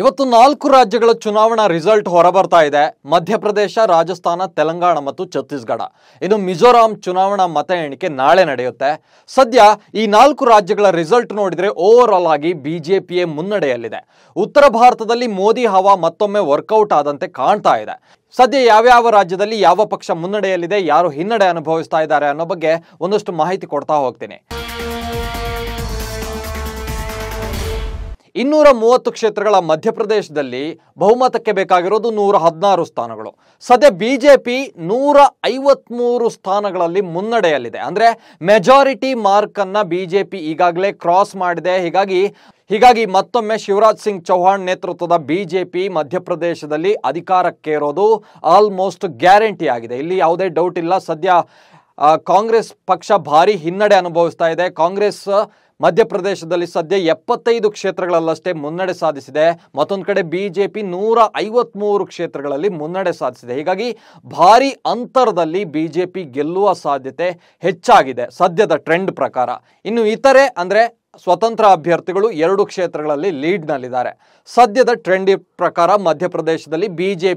ಇವತ್ತು ನಾಲ್ಕು ರಾಜ್ಯಗಳ ಚುನಾವಣಾ ರಿಸಲ್ಟ್ ಹೊರಬರ್ತಾ ಇದೆ ಮಧ್ಯಪ್ರದೇಶ ರಾಜಸ್ಥಾನ ತೆಲಂಗಾಣ ಮತ್ತು ಛತ್ತೀಸ್ಗಢ ಇನ್ನು ಮಿಜೋರಾಂ ಚುನಾವಣಾ ಮತ ಎಣಿಕೆ ನಾಳೆ ನಡೆಯುತ್ತೆ ಸದ್ಯ ಈ ನಾಲ್ಕು ರಾಜ್ಯಗಳ ರಿಸಲ್ಟ್ ನೋಡಿದರೆ ಓವರ್ ಆಲ್ ಆಗಿ ಬಿಜೆಪಿಯೇ ಮುನ್ನಡೆಯಲ್ಲಿದೆ ಉತ್ತರ ಭಾರತದಲ್ಲಿ ಮೋದಿ ಹವಾ ಮತ್ತೊಮ್ಮೆ ವರ್ಕೌಟ್ ಆದಂತೆ ಕಾಣ್ತಾ ಇದೆ ಸದ್ಯ ಯಾವ್ಯಾವ ರಾಜ್ಯದಲ್ಲಿ ಯಾವ ಪಕ್ಷ ಮುನ್ನಡೆಯಲ್ಲಿದೆ ಯಾರು ಹಿನ್ನಡೆ ಅನುಭವಿಸ್ತಾ ಇದ್ದಾರೆ ಅನ್ನೋ ಬಗ್ಗೆ ಒಂದಷ್ಟು ಮಾಹಿತಿ ಕೊಡ್ತಾ ಹೋಗ್ತೀನಿ ಇನ್ನೂರ ಮೂವತ್ತು ಕ್ಷೇತ್ರಗಳ ಮಧ್ಯಪ್ರದೇಶದಲ್ಲಿ ಬಹುಮತಕ್ಕೆ ಬೇಕಾಗಿರೋದು ನೂರ ಹದಿನಾರು ಸ್ಥಾನಗಳು ಸದ್ಯ ಬಿ ಜೆ ಪಿ ನೂರ ಐವತ್ಮೂರು ಸ್ಥಾನಗಳಲ್ಲಿ ಮುನ್ನಡೆಯಲ್ಲಿದೆ ಅಂದರೆ ಮೆಜಾರಿಟಿ ಮಾರ್ಕನ್ನು ಬಿ ಜೆ ಪಿ ಈಗಾಗಲೇ ಕ್ರಾಸ್ ಮಾಡಿದೆ ಹೀಗಾಗಿ ಹೀಗಾಗಿ ಮತ್ತೊಮ್ಮೆ ಶಿವರಾಜ್ ಸಿಂಗ್ ಚೌಹಾಣ್ ನೇತೃತ್ವದ ಬಿಜೆಪಿ ಮಧ್ಯಪ್ರದೇಶದಲ್ಲಿ ಇರೋದು ಆಲ್ಮೋಸ್ಟ್ ಗ್ಯಾರಂಟಿ ಆಗಿದೆ ಇಲ್ಲಿ ಯಾವುದೇ ಡೌಟ್ ಇಲ್ಲ ಸದ್ಯ ಕಾಂಗ್ರೆಸ್ ಪಕ್ಷ ಭಾರಿ ಹಿನ್ನಡೆ ಅನುಭವಿಸ್ತಾ ಇದೆ ಕಾಂಗ್ರೆಸ್ ಮಧ್ಯಪ್ರದೇಶದಲ್ಲಿ ಸದ್ಯ ಎಪ್ಪತ್ತೈದು ಕ್ಷೇತ್ರಗಳಲ್ಲಷ್ಟೇ ಮುನ್ನಡೆ ಸಾಧಿಸಿದೆ ಮತ್ತೊಂದು ಕಡೆ ಬಿಜೆಪಿ ನೂರ ಐವತ್ಮೂರು ಕ್ಷೇತ್ರಗಳಲ್ಲಿ ಮುನ್ನಡೆ ಸಾಧಿಸಿದೆ ಹೀಗಾಗಿ ಭಾರಿ ಅಂತರದಲ್ಲಿ ಬಿಜೆಪಿ ಗೆಲ್ಲುವ ಸಾಧ್ಯತೆ ಹೆಚ್ಚಾಗಿದೆ ಸದ್ಯದ ಟ್ರೆಂಡ್ ಪ್ರಕಾರ ಇನ್ನು ಇತರೆ ಅಂದರೆ ಸ್ವತಂತ್ರ ಅಭ್ಯರ್ಥಿಗಳು ಎರಡು ಕ್ಷೇತ್ರಗಳಲ್ಲಿ ಲೀಡ್ನಲ್ಲಿದ್ದಾರೆ ಸದ್ಯದ ಟ್ರೆಂಡ್ ಪ್ರಕಾರ ಮಧ್ಯಪ್ರದೇಶದಲ್ಲಿ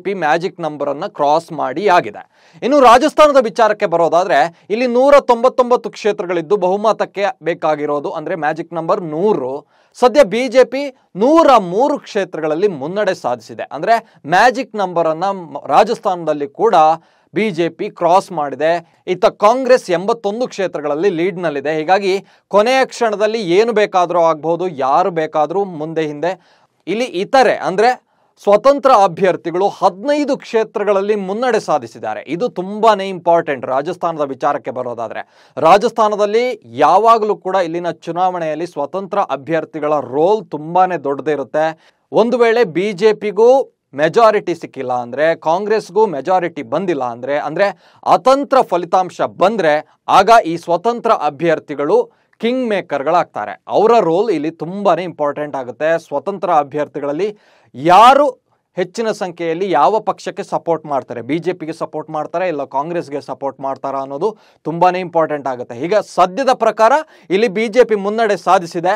ಪಿ ಮ್ಯಾಜಿಕ್ ನಂಬರ್ ಅನ್ನ ಕ್ರಾಸ್ ಮಾಡಿ ಆಗಿದೆ ಇನ್ನು ರಾಜಸ್ಥಾನದ ವಿಚಾರಕ್ಕೆ ಬರೋದಾದ್ರೆ ಇಲ್ಲಿ ನೂರ ತೊಂಬತ್ತೊಂಬತ್ತು ಕ್ಷೇತ್ರಗಳಿದ್ದು ಬಹುಮತಕ್ಕೆ ಬೇಕಾಗಿರೋದು ಅಂದ್ರೆ ಮ್ಯಾಜಿಕ್ ನಂಬರ್ ನೂರು ಸದ್ಯ ಬಿ ಜೆ ಪಿ ನೂರ ಮೂರು ಕ್ಷೇತ್ರಗಳಲ್ಲಿ ಮುನ್ನಡೆ ಸಾಧಿಸಿದೆ ಅಂದ್ರೆ ಮ್ಯಾಜಿಕ್ ನಂಬರ್ ಅನ್ನ ರಾಜಸ್ಥಾನದಲ್ಲಿ ಕೂಡ ಬಿಜೆಪಿ ಕ್ರಾಸ್ ಮಾಡಿದೆ ಇತ್ತ ಕಾಂಗ್ರೆಸ್ ಎಂಬತ್ತೊಂದು ಕ್ಷೇತ್ರಗಳಲ್ಲಿ ಲೀಡ್ನಲ್ಲಿದೆ ಹೀಗಾಗಿ ಕೊನೆಯ ಕ್ಷಣದಲ್ಲಿ ಏನು ಬೇಕಾದರೂ ಆಗ್ಬೋದು ಯಾರು ಬೇಕಾದರೂ ಮುಂದೆ ಹಿಂದೆ ಇಲ್ಲಿ ಇತರೆ ಅಂದರೆ ಸ್ವತಂತ್ರ ಅಭ್ಯರ್ಥಿಗಳು ಹದಿನೈದು ಕ್ಷೇತ್ರಗಳಲ್ಲಿ ಮುನ್ನಡೆ ಸಾಧಿಸಿದ್ದಾರೆ ಇದು ತುಂಬಾ ಇಂಪಾರ್ಟೆಂಟ್ ರಾಜಸ್ಥಾನದ ವಿಚಾರಕ್ಕೆ ಬರೋದಾದರೆ ರಾಜಸ್ಥಾನದಲ್ಲಿ ಯಾವಾಗಲೂ ಕೂಡ ಇಲ್ಲಿನ ಚುನಾವಣೆಯಲ್ಲಿ ಸ್ವತಂತ್ರ ಅಭ್ಯರ್ಥಿಗಳ ರೋಲ್ ತುಂಬಾ ದೊಡ್ಡದಿರುತ್ತೆ ಒಂದು ವೇಳೆ ಬಿ ಜೆ ಪಿಗೂ ಮೆಜಾರಿಟಿ ಸಿಕ್ಕಿಲ್ಲ ಅಂದರೆ ಕಾಂಗ್ರೆಸ್ಗೂ ಮೆಜಾರಿಟಿ ಬಂದಿಲ್ಲ ಅಂದರೆ ಅಂದರೆ ಅತಂತ್ರ ಫಲಿತಾಂಶ ಬಂದರೆ ಆಗ ಈ ಸ್ವತಂತ್ರ ಅಭ್ಯರ್ಥಿಗಳು ಕಿಂಗ್ ಮೇಕರ್ಗಳಾಗ್ತಾರೆ ಅವರ ರೋಲ್ ಇಲ್ಲಿ ತುಂಬಾ ಇಂಪಾರ್ಟೆಂಟ್ ಆಗುತ್ತೆ ಸ್ವತಂತ್ರ ಅಭ್ಯರ್ಥಿಗಳಲ್ಲಿ ಯಾರು ಹೆಚ್ಚಿನ ಸಂಖ್ಯೆಯಲ್ಲಿ ಯಾವ ಪಕ್ಷಕ್ಕೆ ಸಪೋರ್ಟ್ ಮಾಡ್ತಾರೆ ಬಿ ಜೆ ಪಿಗೆ ಸಪೋರ್ಟ್ ಮಾಡ್ತಾರೆ ಇಲ್ಲ ಕಾಂಗ್ರೆಸ್ಗೆ ಸಪೋರ್ಟ್ ಮಾಡ್ತಾರಾ ಅನ್ನೋದು ತುಂಬಾ ಇಂಪಾರ್ಟೆಂಟ್ ಆಗುತ್ತೆ ಈಗ ಸದ್ಯದ ಪ್ರಕಾರ ಇಲ್ಲಿ ಬಿ ಜೆ ಪಿ ಮುನ್ನಡೆ ಸಾಧಿಸಿದೆ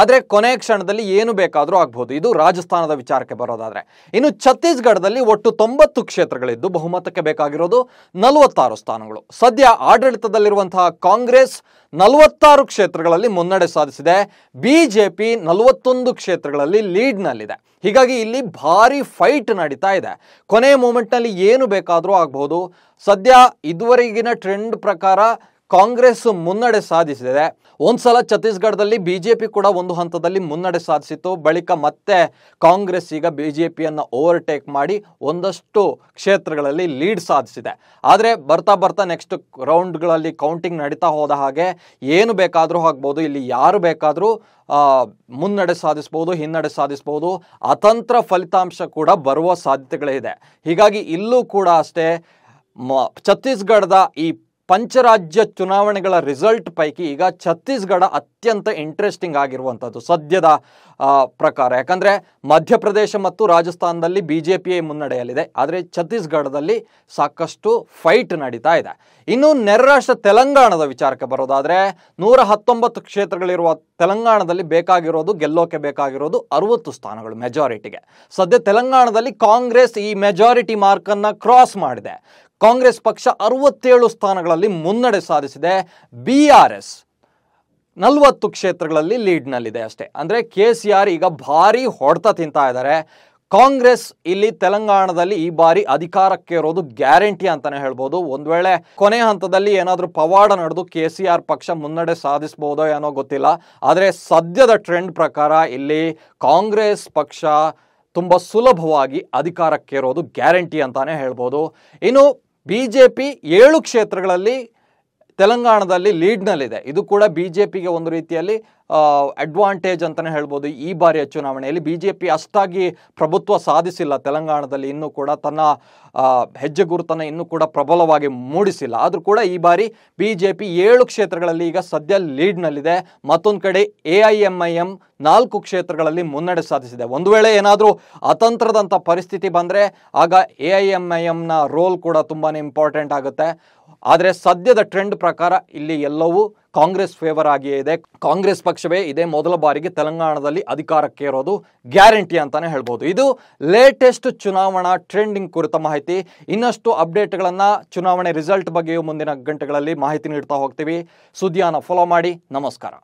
ಆದರೆ ಕೊನೆ ಕ್ಷಣದಲ್ಲಿ ಏನು ಬೇಕಾದರೂ ಆಗ್ಬೋದು ಇದು ರಾಜಸ್ಥಾನದ ವಿಚಾರಕ್ಕೆ ಬರೋದಾದರೆ ಇನ್ನು ಛತ್ತೀಸ್ಗಢದಲ್ಲಿ ಒಟ್ಟು ತೊಂಬತ್ತು ಕ್ಷೇತ್ರಗಳಿದ್ದು ಬಹುಮತಕ್ಕೆ ಬೇಕಾಗಿರೋದು ನಲವತ್ತಾರು ಸ್ಥಾನಗಳು ಸದ್ಯ ಆಡಳಿತದಲ್ಲಿರುವಂತಹ ಕಾಂಗ್ರೆಸ್ ನಲವತ್ತಾರು ಕ್ಷೇತ್ರಗಳಲ್ಲಿ ಮುನ್ನಡೆ ಸಾಧಿಸಿದೆ ಬಿ ಜೆ ಪಿ ನಲವತ್ತೊಂದು ಕ್ಷೇತ್ರಗಳಲ್ಲಿ ಲೀಡ್ನಲ್ಲಿದೆ ಹೀಗಾಗಿ ಇಲ್ಲಿ ಭಾರಿ ಫೈಟ್ ನಡೀತಾ ಇದೆ ಕೊನೆಯ ಮೂಮೆಂಟ್ನಲ್ಲಿ ಏನು ಬೇಕಾದರೂ ಆಗ್ಬೋದು ಸದ್ಯ ಇದುವರೆಗಿನ ಟ್ರೆಂಡ್ ಪ್ರಕಾರ ಕಾಂಗ್ರೆಸ್ ಮುನ್ನಡೆ ಸಾಧಿಸಿದೆ ಒಂದ್ಸಲ ಛತ್ತೀಸ್ಗಢದಲ್ಲಿ ಬಿಜೆಪಿ ಕೂಡ ಒಂದು ಹಂತದಲ್ಲಿ ಮುನ್ನಡೆ ಸಾಧಿಸಿತ್ತು ಬಳಿಕ ಮತ್ತೆ ಕಾಂಗ್ರೆಸ್ ಈಗ ಬಿಜೆಪಿಯನ್ನು ಓವರ್ಟೇಕ್ ಮಾಡಿ ಒಂದಷ್ಟು ಕ್ಷೇತ್ರಗಳಲ್ಲಿ ಲೀಡ್ ಸಾಧಿಸಿದೆ ಆದರೆ ಬರ್ತಾ ಬರ್ತಾ ನೆಕ್ಸ್ಟ್ ರೌಂಡ್ಗಳಲ್ಲಿ ಕೌಂಟಿಂಗ್ ನಡೀತಾ ಹೋದ ಹಾಗೆ ಏನು ಬೇಕಾದರೂ ಆಗ್ಬೋದು ಇಲ್ಲಿ ಯಾರು ಬೇಕಾದರೂ ಮುನ್ನಡೆ ಸಾಧಿಸ್ಬೋದು ಹಿನ್ನಡೆ ಸಾಧಿಸ್ಬೋದು ಅತಂತ್ರ ಫಲಿತಾಂಶ ಕೂಡ ಬರುವ ಸಾಧ್ಯತೆಗಳಿದೆ ಹೀಗಾಗಿ ಇಲ್ಲೂ ಕೂಡ ಅಷ್ಟೇ ಮ ಛತ್ತೀಸ್ಗಢದ ಈ ಪಂಚರಾಜ್ಯ ಚುನಾವಣೆಗಳ ರಿಸಲ್ಟ್ ಪೈಕಿ ಈಗ ಛತ್ತೀಸ್ಗಢ ಅತ್ಯಂತ ಇಂಟ್ರೆಸ್ಟಿಂಗ್ ಆಗಿರುವಂಥದ್ದು ಸದ್ಯದ ಪ್ರಕಾರ ಯಾಕಂದರೆ ಮಧ್ಯಪ್ರದೇಶ ಮತ್ತು ರಾಜಸ್ಥಾನದಲ್ಲಿ ಬಿ ಜೆ ಪಿಯೇ ಮುನ್ನಡೆಯಲ್ಲಿದೆ ಆದರೆ ಛತ್ತೀಸ್ಗಢದಲ್ಲಿ ಸಾಕಷ್ಟು ಫೈಟ್ ನಡೀತಾ ಇದೆ ಇನ್ನು ನೆರರಾಷ್ಟ್ರ ತೆಲಂಗಾಣದ ವಿಚಾರಕ್ಕೆ ಬರೋದಾದರೆ ನೂರ ಹತ್ತೊಂಬತ್ತು ಕ್ಷೇತ್ರಗಳಿರುವ ತೆಲಂಗಾಣದಲ್ಲಿ ಬೇಕಾಗಿರೋದು ಗೆಲ್ಲೋಕೆ ಬೇಕಾಗಿರೋದು ಅರುವತ್ತು ಸ್ಥಾನಗಳು ಮೆಜಾರಿಟಿಗೆ ಸದ್ಯ ತೆಲಂಗಾಣದಲ್ಲಿ ಕಾಂಗ್ರೆಸ್ ಈ ಮೆಜಾರಿಟಿ ಮಾರ್ಕನ್ನು ಕ್ರಾಸ್ ಮಾಡಿದೆ ಕಾಂಗ್ರೆಸ್ ಪಕ್ಷ ಅರವತ್ತೇಳು ಸ್ಥಾನಗಳಲ್ಲಿ ಮುನ್ನಡೆ ಸಾಧಿಸಿದೆ ಬಿ ಆರ್ ಎಸ್ ನಲವತ್ತು ಕ್ಷೇತ್ರಗಳಲ್ಲಿ ಲೀಡ್ನಲ್ಲಿದೆ ಅಷ್ಟೇ ಅಂದರೆ ಕೆ ಸಿ ಆರ್ ಈಗ ಭಾರಿ ಹೊಡೆತ ತಿಂತ ಇದ್ದಾರೆ ಕಾಂಗ್ರೆಸ್ ಇಲ್ಲಿ ತೆಲಂಗಾಣದಲ್ಲಿ ಈ ಬಾರಿ ಅಧಿಕಾರಕ್ಕೆ ಇರೋದು ಗ್ಯಾರಂಟಿ ಅಂತಾನೆ ಹೇಳ್ಬೋದು ಒಂದು ವೇಳೆ ಕೊನೆ ಹಂತದಲ್ಲಿ ಏನಾದರೂ ಪವಾಡ ನಡೆದು ಕೆ ಸಿ ಆರ್ ಪಕ್ಷ ಮುನ್ನಡೆ ಸಾಧಿಸ್ಬೋದೋ ಏನೋ ಗೊತ್ತಿಲ್ಲ ಆದರೆ ಸದ್ಯದ ಟ್ರೆಂಡ್ ಪ್ರಕಾರ ಇಲ್ಲಿ ಕಾಂಗ್ರೆಸ್ ಪಕ್ಷ ತುಂಬ ಸುಲಭವಾಗಿ ಅಧಿಕಾರಕ್ಕೆ ಇರೋದು ಗ್ಯಾರಂಟಿ ಅಂತಾನೆ ಹೇಳ್ಬೋದು ಇನ್ನು ಬಿ ಜೆ ಪಿ ಏಳು ಕ್ಷೇತ್ರಗಳಲ್ಲಿ ತೆಲಂಗಾಣದಲ್ಲಿ ಲೀಡ್ನಲ್ಲಿದೆ ಇದು ಕೂಡ ಬಿ ಜೆ ಪಿಗೆ ಒಂದು ರೀತಿಯಲ್ಲಿ ಅಡ್ವಾಂಟೇಜ್ ಅಂತಲೇ ಹೇಳ್ಬೋದು ಈ ಬಾರಿಯ ಚುನಾವಣೆಯಲ್ಲಿ ಬಿ ಜೆ ಪಿ ಅಷ್ಟಾಗಿ ಪ್ರಭುತ್ವ ಸಾಧಿಸಿಲ್ಲ ತೆಲಂಗಾಣದಲ್ಲಿ ಇನ್ನೂ ಕೂಡ ತನ್ನ ಹೆಜ್ಜೆ ಗುರುತನ್ನು ಇನ್ನೂ ಕೂಡ ಪ್ರಬಲವಾಗಿ ಮೂಡಿಸಿಲ್ಲ ಆದರೂ ಕೂಡ ಈ ಬಾರಿ ಬಿ ಜೆ ಪಿ ಏಳು ಕ್ಷೇತ್ರಗಳಲ್ಲಿ ಈಗ ಸದ್ಯ ಲೀಡ್ನಲ್ಲಿದೆ ಮತ್ತೊಂದು ಕಡೆ A I M I M ನಾಲ್ಕು ಕ್ಷೇತ್ರಗಳಲ್ಲಿ ಮುನ್ನಡೆ ಸಾಧಿಸಿದೆ ಒಂದು ವೇಳೆ ಏನಾದರೂ ಅತಂತ್ರದಂಥ ಪರಿಸ್ಥಿತಿ ಬಂದರೆ ಆಗ ಎ ಐ ಎಮ್ ಐ ಎಮ್ನ ರೋಲ್ ಕೂಡ ತುಂಬಾ ಇಂಪಾರ್ಟೆಂಟ್ ಆಗುತ್ತೆ ಆದರೆ ಸದ್ಯದ ಟ್ರೆಂಡ್ ಪ್ರಕಾರ ಇಲ್ಲಿ ಎಲ್ಲವೂ ಕಾಂಗ್ರೆಸ್ ಫೇವರ್ ಆಗಿಯೇ ಇದೆ ಕಾಂಗ್ರೆಸ್ ಪಕ್ಷವೇ ಇದೇ ಮೊದಲ ಬಾರಿಗೆ ತೆಲಂಗಾಣದಲ್ಲಿ ಅಧಿಕಾರಕ್ಕೆ ಇರೋದು ಗ್ಯಾರಂಟಿ ಅಂತಾನೆ ಹೇಳ್ಬೋದು ಇದು ಲೇಟೆಸ್ಟ್ ಚುನಾವಣಾ ಟ್ರೆಂಡಿಂಗ್ ಕುರಿತ ಮಾಹಿತಿ ಇನ್ನಷ್ಟು ಅಪ್ಡೇಟ್ಗಳನ್ನು ಚುನಾವಣೆ ರಿಸಲ್ಟ್ ಬಗ್ಗೆಯೂ ಮುಂದಿನ ಗಂಟೆಗಳಲ್ಲಿ ಮಾಹಿತಿ ನೀಡ್ತಾ ಹೋಗ್ತೀವಿ ಸುದ್ದಿಯನ್ನು ಫಾಲೋ ಮಾಡಿ ನಮಸ್ಕಾರ